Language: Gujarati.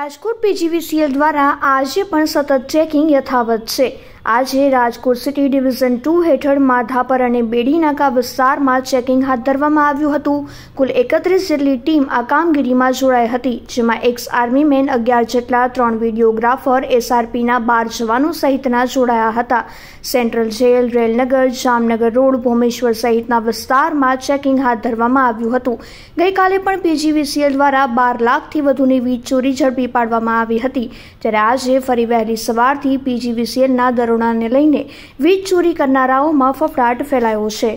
રાજકોટ પીજીવીસીએલ દ્વારા આજે પણ સતત ચેકિંગ યથાવત છે આજે રાજકોટ સિટી ડિવિઝન ટુ હેઠળ માધાપર અને બેડીનાકા વિસ્તારમાં ચેકિંગ હાથ ધરવામાં આવ્યું હતું કુલ એકત્રીસ જેટલી ટીમ આ કામગીરીમાં જોડાઈ હતી જેમાં એક્સ આર્મી મેન અગિયાર જેટલા ત્રણ વિડીયોગ્રાફર એસઆરપીના બાર જવાનો સહિતના જોડાયા હતા central jail Railnagar Jamnagar road Bhomeshwar સહિતના વિસ્તારમાં ચેકિંગ હાથ ધરવામાં આવ્યું હતું ગઈકાલે પણ પીજીવીસીએલ દ્વારા બાર લાખથી વધુની વીજ ચોરી ઝડપી પાડવામાં આવી હતી ત્યારે આજે ફરી વહેલી સવારથી પીજીવીસીએલના દરોનો કરુણાને લઈને વીજ ચોરી કરનારાઓમાં ફફડાટ ફેલાયો છે